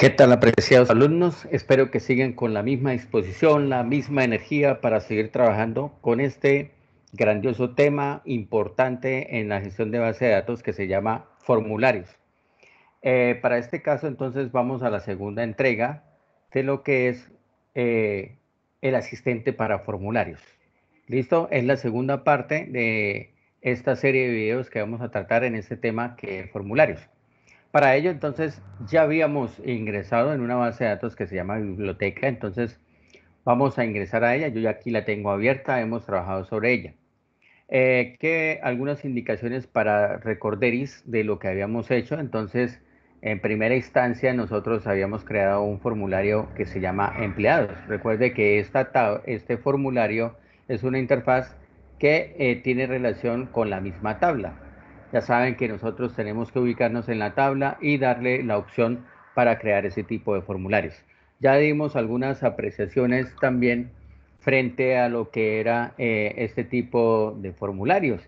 ¿Qué tal apreciados alumnos? Espero que sigan con la misma disposición, la misma energía para seguir trabajando con este grandioso tema importante en la gestión de base de datos que se llama formularios. Eh, para este caso entonces vamos a la segunda entrega de lo que es eh, el asistente para formularios. ¿Listo? Es la segunda parte de esta serie de videos que vamos a tratar en este tema que es formularios. Para ello, entonces, ya habíamos ingresado en una base de datos que se llama biblioteca, entonces vamos a ingresar a ella. Yo ya aquí la tengo abierta, hemos trabajado sobre ella. Eh, que algunas indicaciones para recorderis de lo que habíamos hecho. Entonces, en primera instancia, nosotros habíamos creado un formulario que se llama empleados. Recuerde que esta, este formulario es una interfaz que eh, tiene relación con la misma tabla ya saben que nosotros tenemos que ubicarnos en la tabla y darle la opción para crear ese tipo de formularios. Ya dimos algunas apreciaciones también frente a lo que era eh, este tipo de formularios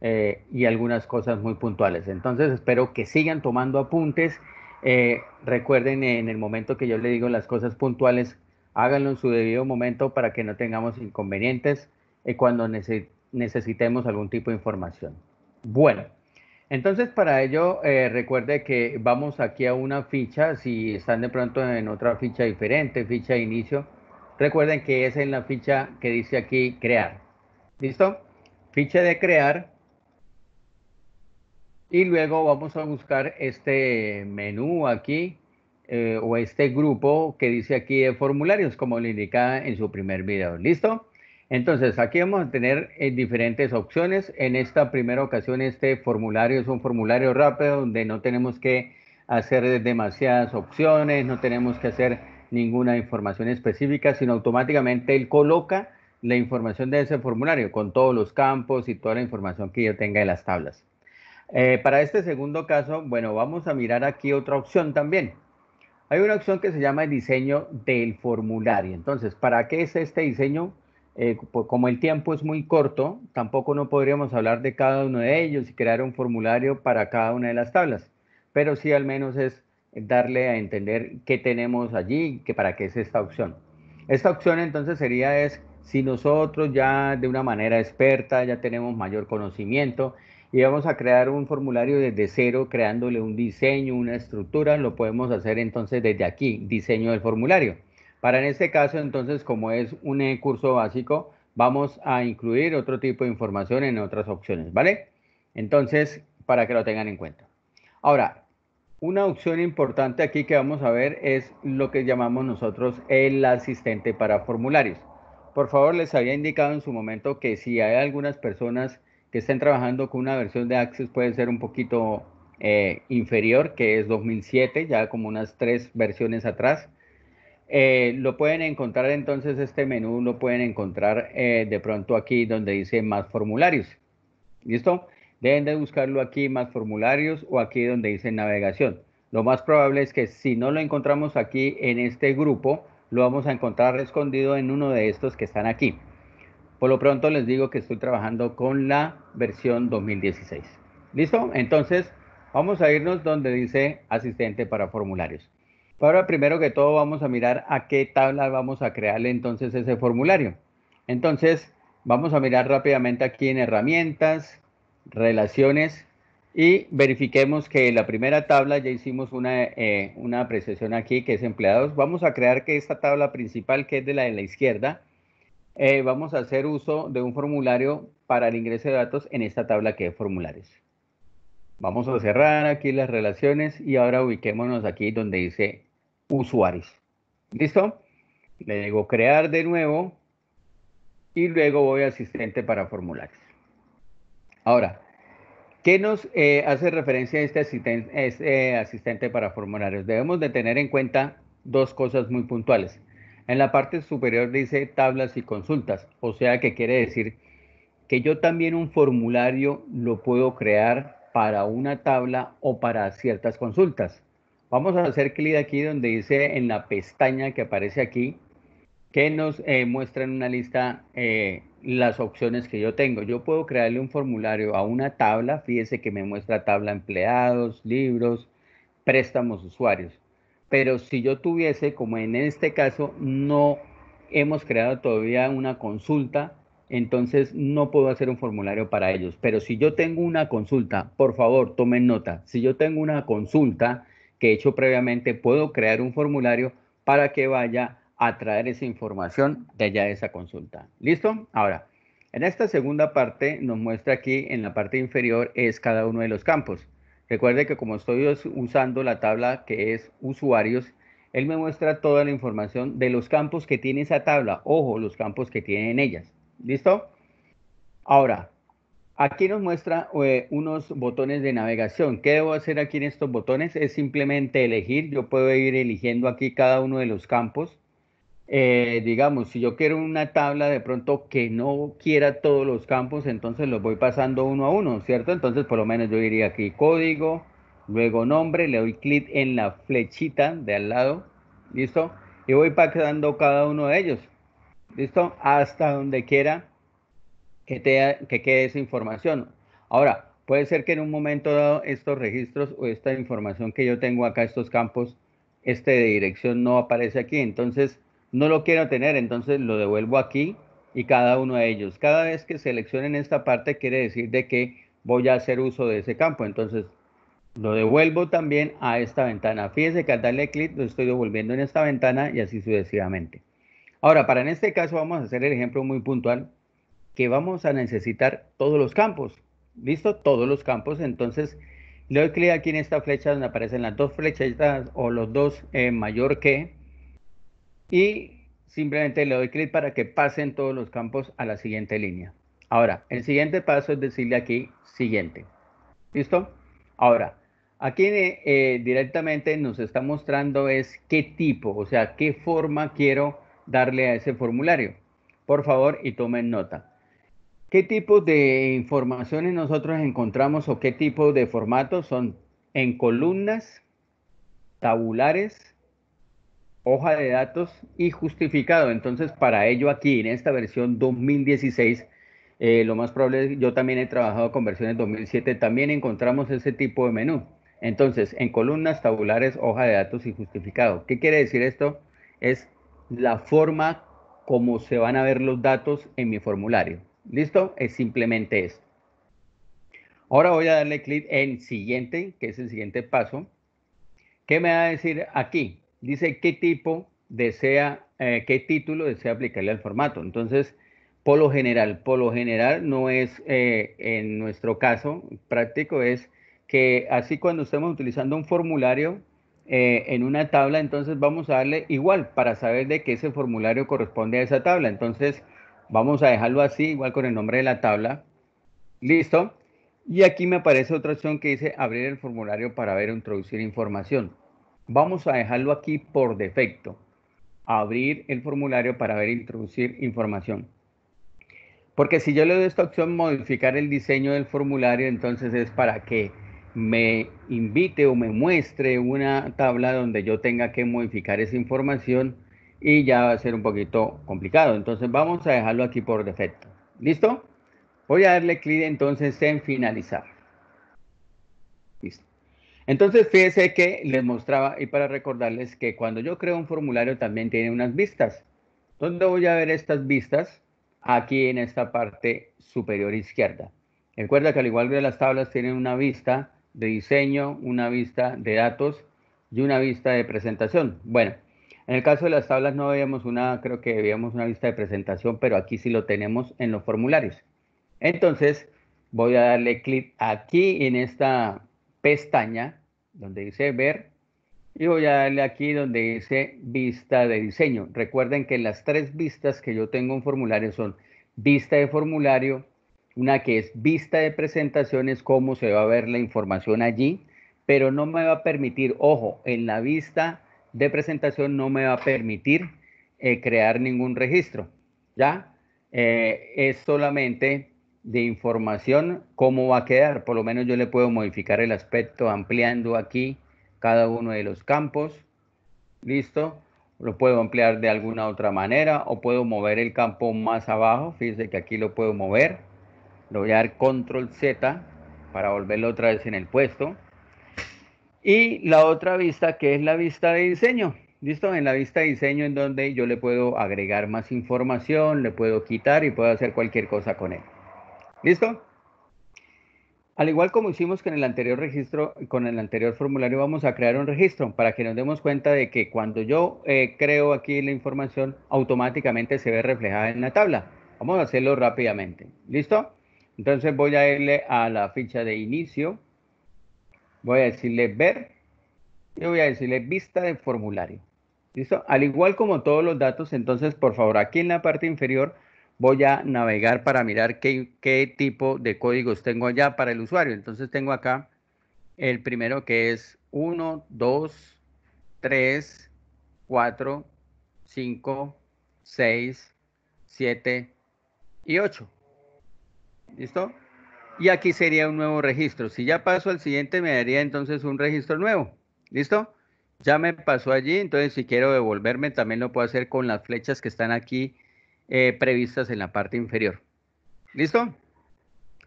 eh, y algunas cosas muy puntuales. Entonces espero que sigan tomando apuntes. Eh, recuerden en el momento que yo les digo las cosas puntuales, háganlo en su debido momento para que no tengamos inconvenientes cuando necesitemos algún tipo de información. Bueno. Entonces, para ello, eh, recuerde que vamos aquí a una ficha, si están de pronto en otra ficha diferente, ficha de inicio, recuerden que es en la ficha que dice aquí crear. ¿Listo? Ficha de crear. Y luego vamos a buscar este menú aquí, eh, o este grupo que dice aquí de formularios, como le indicaba en su primer video. ¿Listo? Entonces, aquí vamos a tener eh, diferentes opciones. En esta primera ocasión, este formulario es un formulario rápido donde no tenemos que hacer demasiadas opciones, no tenemos que hacer ninguna información específica, sino automáticamente él coloca la información de ese formulario con todos los campos y toda la información que yo tenga en las tablas. Eh, para este segundo caso, bueno, vamos a mirar aquí otra opción también. Hay una opción que se llama el diseño del formulario. Entonces, ¿para qué es este diseño eh, pues, como el tiempo es muy corto, tampoco no podríamos hablar de cada uno de ellos y crear un formulario para cada una de las tablas, pero sí al menos es darle a entender qué tenemos allí, que para qué es esta opción. Esta opción entonces sería es si nosotros ya de una manera experta ya tenemos mayor conocimiento y vamos a crear un formulario desde cero, creándole un diseño, una estructura, lo podemos hacer entonces desde aquí, diseño del formulario. Para en este caso, entonces, como es un curso básico, vamos a incluir otro tipo de información en otras opciones, ¿vale? Entonces, para que lo tengan en cuenta. Ahora, una opción importante aquí que vamos a ver es lo que llamamos nosotros el asistente para formularios. Por favor, les había indicado en su momento que si hay algunas personas que estén trabajando con una versión de Access puede ser un poquito eh, inferior, que es 2007, ya como unas tres versiones atrás. Eh, lo pueden encontrar entonces, este menú lo pueden encontrar eh, de pronto aquí donde dice más formularios. ¿Listo? Deben de buscarlo aquí más formularios o aquí donde dice navegación. Lo más probable es que si no lo encontramos aquí en este grupo, lo vamos a encontrar escondido en uno de estos que están aquí. Por lo pronto les digo que estoy trabajando con la versión 2016. ¿Listo? Entonces, vamos a irnos donde dice asistente para formularios. Ahora, primero que todo, vamos a mirar a qué tabla vamos a crearle entonces ese formulario. Entonces, vamos a mirar rápidamente aquí en herramientas, relaciones y verifiquemos que la primera tabla ya hicimos eh, una, apreciación aquí que es empleados. Vamos a crear que esta tabla principal que es de la de la izquierda, eh, vamos a hacer uso de un formulario para el ingreso de datos en esta tabla que es formularios. Vamos a cerrar aquí las relaciones y ahora ubiquémonos aquí donde dice usuarios. ¿Listo? Le digo crear de nuevo y luego voy a asistente para formularios. Ahora, ¿qué nos eh, hace referencia a este asistente, este asistente para formularios? Debemos de tener en cuenta dos cosas muy puntuales. En la parte superior dice tablas y consultas, o sea que quiere decir que yo también un formulario lo puedo crear para una tabla o para ciertas consultas. Vamos a hacer clic aquí donde dice en la pestaña que aparece aquí, que nos eh, muestra en una lista eh, las opciones que yo tengo. Yo puedo crearle un formulario a una tabla, fíjese que me muestra tabla empleados, libros, préstamos usuarios. Pero si yo tuviese, como en este caso, no hemos creado todavía una consulta, entonces no puedo hacer un formulario para ellos. Pero si yo tengo una consulta, por favor, tomen nota, si yo tengo una consulta, que he hecho previamente, puedo crear un formulario para que vaya a traer esa información de allá de esa consulta. ¿Listo? Ahora, en esta segunda parte nos muestra aquí en la parte inferior es cada uno de los campos. Recuerde que como estoy usando la tabla que es usuarios, él me muestra toda la información de los campos que tiene esa tabla. Ojo, los campos que tienen ellas. ¿Listo? Ahora, Aquí nos muestra eh, unos botones de navegación. ¿Qué debo hacer aquí en estos botones? Es simplemente elegir. Yo puedo ir eligiendo aquí cada uno de los campos. Eh, digamos, si yo quiero una tabla de pronto que no quiera todos los campos, entonces los voy pasando uno a uno, ¿cierto? Entonces por lo menos yo iría aquí código, luego nombre, le doy clic en la flechita de al lado, ¿listo? Y voy pasando cada uno de ellos, ¿listo? Hasta donde quiera que, quede esa información. Ahora, puede ser que en un momento dado estos registros o esta información que yo tengo acá, estos campos, este de dirección no aparece aquí, entonces no lo quiero tener, entonces lo devuelvo aquí y cada uno de ellos. Cada vez que seleccionen esta parte quiere decir de que voy a hacer uso de ese campo, entonces lo devuelvo también a esta ventana. Fíjense que al darle clic lo estoy devolviendo en esta ventana y así sucesivamente. Ahora, para en este caso vamos a hacer el ejemplo muy puntual que vamos a necesitar todos los campos. ¿Listo? Todos los campos. Entonces, le doy clic aquí en esta flecha donde aparecen las dos flechitas o los dos eh, mayor que. Y simplemente le doy clic para que pasen todos los campos a la siguiente línea. Ahora, el siguiente paso es decirle aquí siguiente. ¿Listo? Ahora, aquí eh, directamente nos está mostrando es qué tipo, o sea, qué forma quiero darle a ese formulario. Por favor, y tomen nota. ¿Qué tipo de informaciones nosotros encontramos o qué tipo de formatos son en columnas, tabulares, hoja de datos y justificado? Entonces, para ello aquí en esta versión 2016, eh, lo más probable, es yo también he trabajado con versiones 2007, también encontramos ese tipo de menú. Entonces, en columnas, tabulares, hoja de datos y justificado. ¿Qué quiere decir esto? Es la forma como se van a ver los datos en mi formulario. ¿Listo? Es simplemente esto. Ahora voy a darle clic en siguiente, que es el siguiente paso. ¿Qué me va a decir aquí? Dice qué tipo desea, eh, qué título desea aplicarle al formato. Entonces, por lo general, por lo general no es, eh, en nuestro caso práctico, es que así cuando estemos utilizando un formulario eh, en una tabla, entonces vamos a darle igual para saber de qué ese formulario corresponde a esa tabla. Entonces, Vamos a dejarlo así, igual con el nombre de la tabla. Listo. Y aquí me aparece otra opción que dice abrir el formulario para ver o introducir información. Vamos a dejarlo aquí por defecto. Abrir el formulario para ver e introducir información. Porque si yo le doy esta opción modificar el diseño del formulario, entonces es para que me invite o me muestre una tabla donde yo tenga que modificar esa información y ya va a ser un poquito complicado. Entonces vamos a dejarlo aquí por defecto. ¿Listo? Voy a darle clic entonces en finalizar. Listo. Entonces fíjese que les mostraba y para recordarles que cuando yo creo un formulario también tiene unas vistas. ¿Dónde voy a ver estas vistas? Aquí en esta parte superior izquierda. Recuerda que al igual que las tablas tienen una vista de diseño, una vista de datos y una vista de presentación. Bueno, en el caso de las tablas no veíamos una, creo que veíamos una vista de presentación, pero aquí sí lo tenemos en los formularios. Entonces, voy a darle clic aquí en esta pestaña donde dice ver y voy a darle aquí donde dice vista de diseño. Recuerden que las tres vistas que yo tengo en formulario son vista de formulario, una que es vista de presentación, es cómo se va a ver la información allí, pero no me va a permitir, ojo, en la vista de presentación no me va a permitir eh, crear ningún registro. ¿Ya? Eh, es solamente de información cómo va a quedar. Por lo menos yo le puedo modificar el aspecto ampliando aquí cada uno de los campos. ¿Listo? Lo puedo ampliar de alguna otra manera o puedo mover el campo más abajo. Fíjense que aquí lo puedo mover. lo voy a dar control Z para volverlo otra vez en el puesto. Y la otra vista que es la vista de diseño. Listo, en la vista de diseño en donde yo le puedo agregar más información, le puedo quitar y puedo hacer cualquier cosa con él. ¿Listo? Al igual como hicimos con el anterior registro, con el anterior formulario, vamos a crear un registro para que nos demos cuenta de que cuando yo eh, creo aquí la información, automáticamente se ve reflejada en la tabla. Vamos a hacerlo rápidamente. ¿Listo? Entonces voy a irle a la ficha de inicio voy a decirle ver y voy a decirle vista de formulario. ¿Listo? Al igual como todos los datos, entonces por favor aquí en la parte inferior voy a navegar para mirar qué, tipo de códigos tengo allá para el usuario. Entonces tengo acá el primero que es 1, 2, 3, 4, 5, 6, 7 y 8. ¿Listo? Y aquí sería un nuevo registro. Si ya paso al siguiente, me daría entonces un registro nuevo. ¿Listo? Ya me pasó allí, entonces si quiero devolverme, también lo puedo hacer con las flechas que están aquí eh, previstas en la parte inferior. ¿Listo?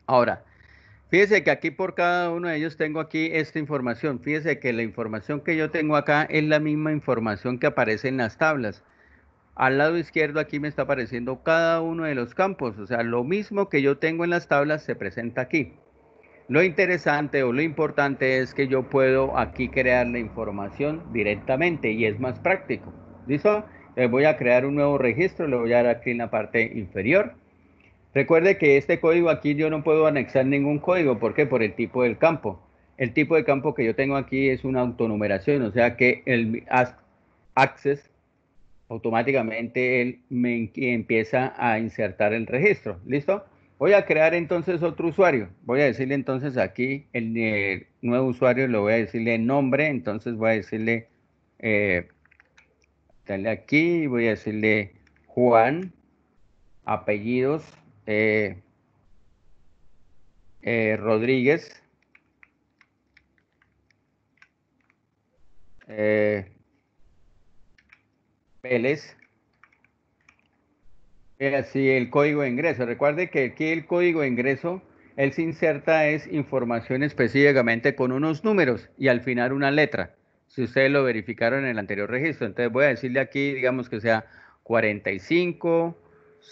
Ahora, fíjese que aquí por cada uno de ellos tengo aquí esta información. Fíjese que la información que yo tengo acá es la misma información que aparece en las tablas al lado izquierdo aquí me está apareciendo cada uno de los campos, o sea, lo mismo que yo tengo en las tablas se presenta aquí. Lo interesante o lo importante es que yo puedo aquí crear la información directamente y es más práctico. ¿Listo? Eh, voy a crear un nuevo registro, le voy a dar aquí en la parte inferior. Recuerde que este código aquí yo no puedo anexar ningún código, ¿por qué? Por el tipo del campo. El tipo de campo que yo tengo aquí es una autonumeración, o sea que el access automáticamente él me empieza a insertar el registro. ¿Listo? Voy a crear entonces otro usuario. Voy a decirle entonces aquí el, nuevo usuario, lo voy a decirle nombre, entonces voy a decirle, eh, dale aquí, voy a decirle Juan, apellidos, eh, eh, Rodríguez. Eh, es eh, Así el código de ingreso. Recuerde que aquí el código de ingreso, él se inserta es información específicamente con unos números y al final una letra. Si ustedes lo verificaron en el anterior registro. Entonces voy a decirle aquí, digamos que sea 45,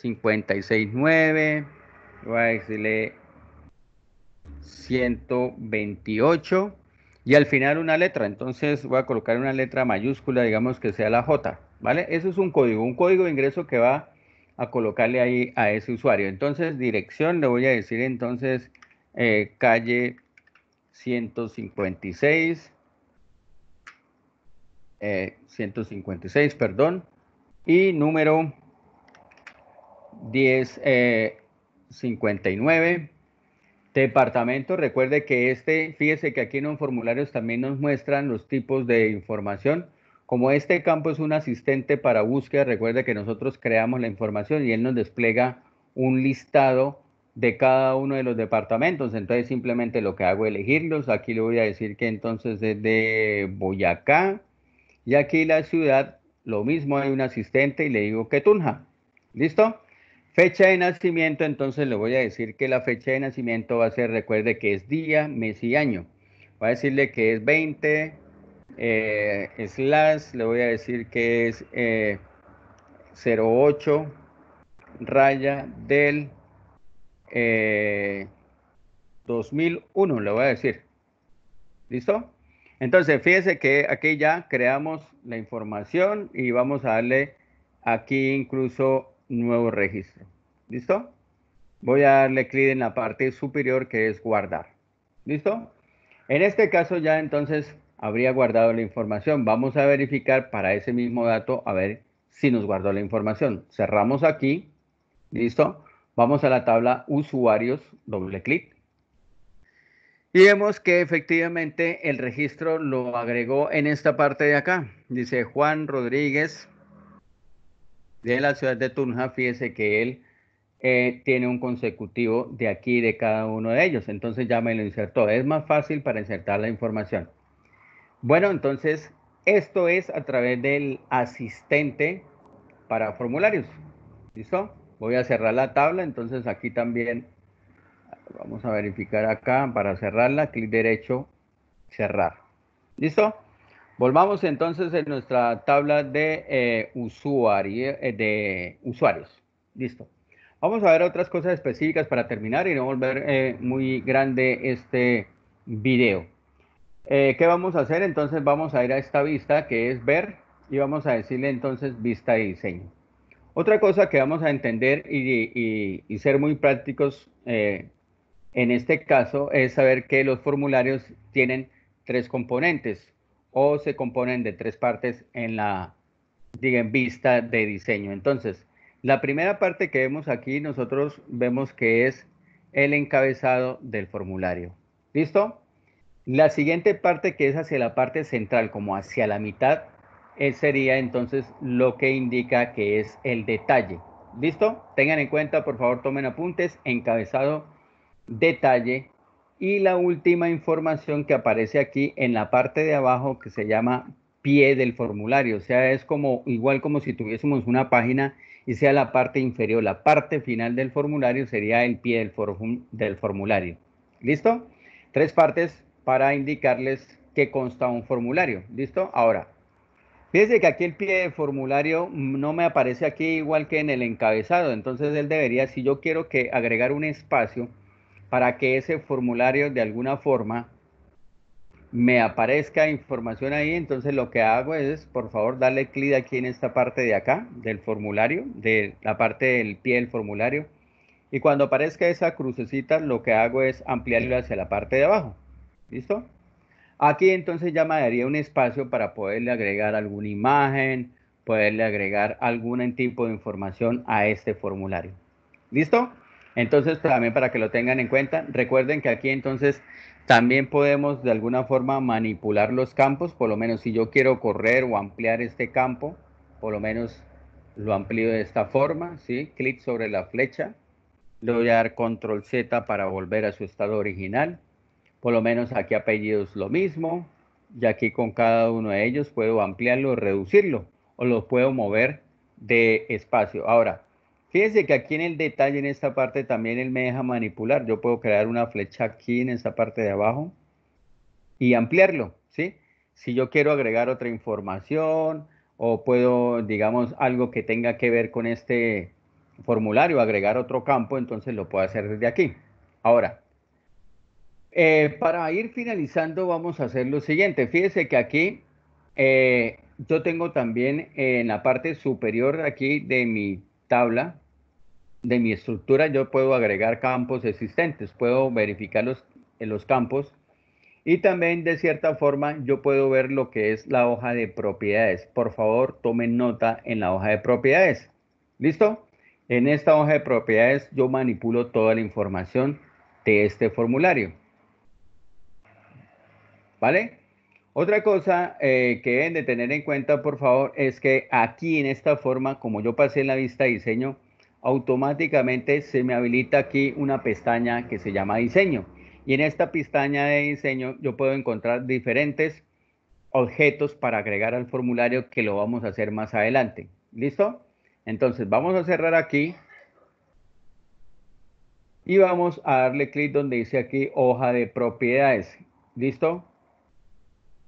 569, voy a decirle 128 y al final una letra. Entonces voy a colocar una letra mayúscula, digamos que sea la J. ¿vale? Eso es un código, un código de ingreso que va a colocarle ahí a ese usuario. Entonces, dirección, le voy a decir entonces eh, calle 156, 156, eh, perdón, y número 1059. 59 eh, Departamento, recuerde que este, fíjese que aquí en los formularios también nos muestran los tipos de información. Como este campo es un asistente para búsqueda, recuerde que nosotros creamos la información y él nos despliega un listado de cada uno de los departamentos. Entonces simplemente lo que hago es elegirlos. Aquí le voy a decir que entonces es de Boyacá. Y aquí la ciudad, lo mismo, hay un asistente y le digo que Tunja. ¿Listo? Fecha de nacimiento, entonces le voy a decir que la fecha de nacimiento va a ser, recuerde que es día, mes y año. Va a decirle que es 20 eh, slash, le voy a decir que es 08 eh, raya del 2001, eh, le voy a decir. ¿Listo? Entonces, fíjese que aquí ya creamos la información y vamos a darle aquí incluso nuevo registro. ¿Listo? Voy a darle clic en la parte superior que es guardar. ¿Listo? En este caso ya entonces habría guardado la información. Vamos a verificar para ese mismo dato a ver si nos guardó la información. Cerramos aquí. ¿Listo? Vamos a la tabla usuarios, doble clic. Y vemos que efectivamente el registro lo agregó en esta parte de acá. Dice Juan Rodríguez de la ciudad de Tunja. Fíjese que él eh, tiene un consecutivo de aquí de cada uno de ellos. Entonces ya me lo insertó. Es más fácil para insertar la información. Bueno, entonces esto es a través del asistente para formularios. ¿Listo? Voy a cerrar la tabla, entonces aquí también vamos a verificar acá para cerrarla, clic derecho, cerrar. ¿Listo? Volvamos entonces en nuestra tabla de, eh, eh, de usuarios. Listo. Vamos a ver otras cosas específicas para terminar y no volver eh, muy grande este video. Eh, ¿Qué vamos a hacer? Entonces vamos a ir a esta vista que es ver y vamos a decirle entonces vista de diseño. Otra cosa que vamos a entender y, ser muy prácticos eh, en este caso es saber que los formularios tienen tres componentes o se componen de tres partes en la vista de diseño. Entonces, la primera parte que vemos aquí nosotros vemos que es el encabezado del formulario. ¿Listo? La siguiente parte que es hacia la parte central, como hacia la mitad, eh, sería entonces lo que indica que es el detalle. ¿Listo? Tengan en cuenta, por favor, tomen apuntes, encabezado, detalle. Y la última información que aparece aquí en la parte de abajo que se llama pie del formulario. O sea, es como igual como si tuviésemos una página y sea la parte inferior, la parte final del formulario sería el pie del, del formulario. ¿Listo? Tres partes para indicarles que consta un formulario. ¿Listo? Ahora, fíjense que aquí el pie de formulario no me aparece aquí igual que en el encabezado. Entonces él debería, si yo quiero que agregar un espacio para que ese formulario de alguna forma me aparezca información ahí, entonces lo que hago es, por favor, darle clic aquí en esta parte de acá, del formulario, de la parte del pie del formulario. Y cuando aparezca esa crucecita, lo que hago es ampliarlo hacia la parte de abajo. ¿Listo? Aquí entonces ya me daría un espacio para poderle agregar alguna imagen, poderle agregar algún tipo de información a este formulario. ¿Listo? Entonces también para que lo tengan en cuenta, recuerden que aquí entonces también podemos de alguna forma manipular los campos, por lo menos si yo quiero correr o ampliar este campo, por lo menos lo amplío de esta forma, ¿sí? Clic sobre la flecha, le voy a dar control Z para volver a su estado original por lo menos aquí apellidos lo mismo. Y aquí con cada uno de ellos puedo ampliarlo, reducirlo o los puedo mover de espacio. Ahora, fíjense que aquí en el detalle, en esta parte, también él me deja manipular. Yo puedo crear una flecha aquí en esta parte de abajo y ampliarlo, ¿sí? Si yo quiero agregar otra información o puedo, digamos, algo que tenga que ver con este formulario, agregar otro campo, entonces lo puedo hacer desde aquí. Ahora, eh, para ir finalizando, vamos a hacer lo siguiente. Fíjese que aquí eh, yo tengo también en la parte superior aquí de mi tabla, de mi estructura, yo puedo agregar campos existentes, puedo verificar los, eh, los campos y también de cierta forma yo puedo ver lo que es la hoja de propiedades. Por favor, tomen nota en la hoja de propiedades. ¿Listo? En esta hoja de propiedades yo manipulo toda la información de este formulario. ¿vale? Otra cosa eh, que deben de tener en cuenta, por favor, es que aquí en esta forma, como yo pasé en la vista diseño, automáticamente se me habilita aquí una pestaña que se llama diseño. Y en esta pestaña de diseño yo puedo encontrar diferentes objetos para agregar al formulario que lo vamos a hacer más adelante. ¿Listo? Entonces vamos a cerrar aquí. Y vamos a darle clic donde dice aquí hoja de propiedades. ¿Listo?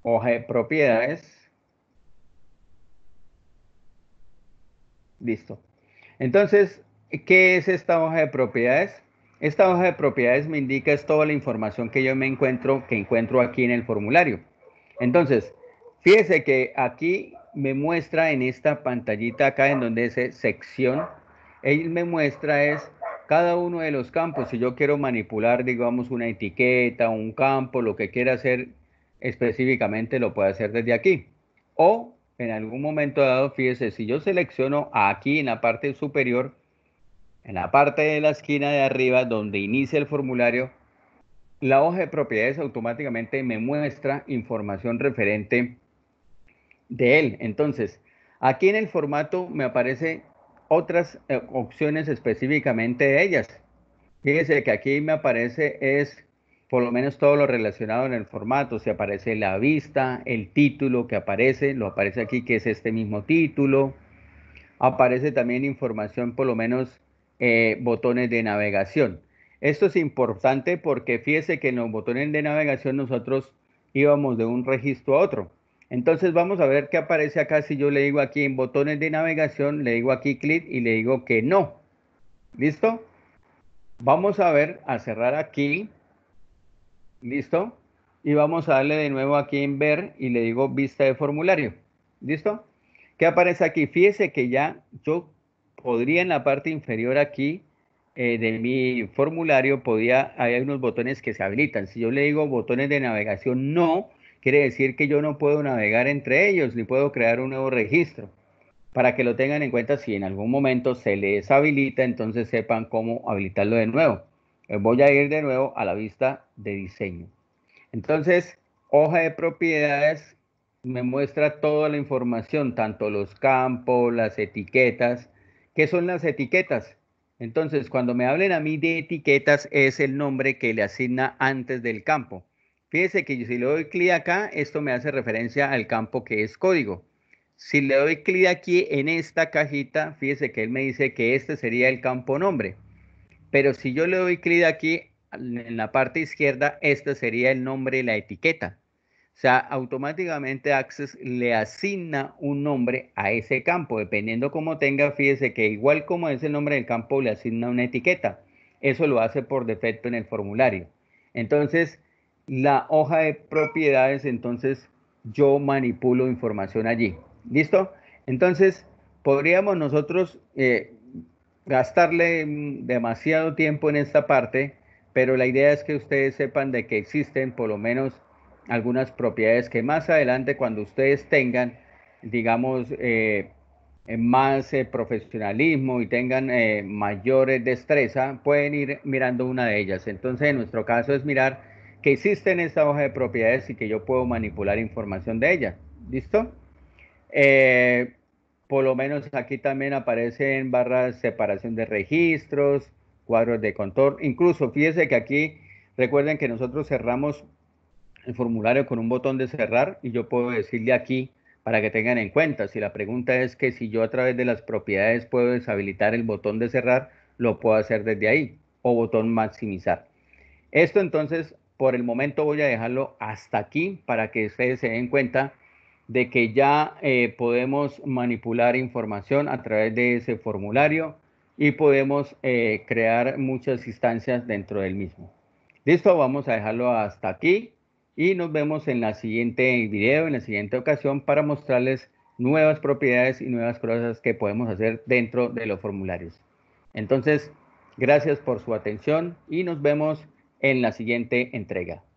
hoja de propiedades. Listo. Entonces, ¿qué es esta hoja de propiedades? Esta hoja de propiedades me indica es toda la información que yo me encuentro, que encuentro aquí en el formulario. Entonces, fíjese que aquí me muestra en esta pantallita acá en donde dice sección, él me muestra es cada uno de los campos. Si yo quiero manipular, digamos, una etiqueta, un campo, lo que quiera hacer, específicamente lo puede hacer desde aquí. O en algún momento dado, fíjese, si yo selecciono aquí en la parte superior, en la parte de la esquina de arriba donde inicia el formulario, la hoja de propiedades automáticamente me muestra información referente de él. Entonces, aquí en el formato me aparece otras eh, opciones específicamente de ellas. Fíjese que aquí me aparece es por lo menos todo lo relacionado en el formato, si aparece la vista, el título que aparece, lo aparece aquí que es este mismo título, aparece también información, por lo menos eh, botones de navegación. Esto es importante porque fíjese que en los botones de navegación nosotros íbamos de un registro a otro. Entonces vamos a ver qué aparece acá si yo le digo aquí en botones de navegación, le digo aquí clic y le digo que no. ¿Listo? Vamos a ver, a cerrar aquí ¿Listo? Y vamos a darle de nuevo aquí en ver y le digo vista de formulario. ¿Listo? ¿Qué aparece aquí? Fíjese que ya yo podría en la parte inferior aquí eh, de mi formulario, podía, hay algunos botones que se habilitan. Si yo le digo botones de navegación no, quiere decir que yo no puedo navegar entre ellos ni puedo crear un nuevo registro. Para que lo tengan en cuenta si en algún momento se les habilita, entonces sepan cómo habilitarlo de nuevo. Eh, voy a ir de nuevo a la vista de diseño. Entonces, hoja de propiedades me muestra toda la información, tanto los campos, las etiquetas. ¿Qué son las etiquetas? Entonces, cuando me hablen a mí de etiquetas, es el nombre que le asigna antes del campo. Fíjese que si le doy clic acá, esto me hace referencia al campo que es código. Si le doy clic aquí en esta cajita, fíjese que él me dice que este sería el campo nombre. Pero si yo le doy clic aquí en la parte izquierda, este sería el nombre la etiqueta. O sea, automáticamente Access le asigna un nombre a ese campo, dependiendo cómo tenga, fíjese que igual como es el nombre del campo, le asigna una etiqueta. Eso lo hace por defecto en el formulario. Entonces, la hoja de propiedades, entonces yo manipulo información allí. ¿Listo? Entonces, podríamos nosotros eh, gastarle mm, demasiado tiempo en esta parte, pero la idea es que ustedes sepan de que existen por lo menos algunas propiedades que más adelante cuando ustedes tengan, digamos, eh, más eh, profesionalismo y tengan eh, mayor eh, destreza, pueden ir mirando una de ellas. Entonces, en nuestro caso es mirar que existen esta hoja de propiedades y que yo puedo manipular información de ella. ¿Listo? por lo menos aquí también aparecen barras separación de registros, cuadros de contorno. Incluso fíjese que aquí, recuerden que nosotros cerramos el formulario con un botón de cerrar y yo puedo decirle aquí para que tengan en cuenta, si la pregunta es que si yo a través de las propiedades puedo deshabilitar el botón de cerrar, lo puedo hacer desde ahí o botón maximizar. Esto entonces, por el momento voy a dejarlo hasta aquí para que ustedes se den cuenta de que ya eh, podemos manipular información a través de ese formulario y podemos eh, crear muchas instancias dentro del mismo. Listo, vamos a dejarlo hasta aquí y nos vemos en la siguiente video, en la siguiente ocasión para mostrarles nuevas propiedades y nuevas cosas que podemos hacer dentro de los formularios. Entonces, gracias por su atención y nos vemos en la siguiente entrega.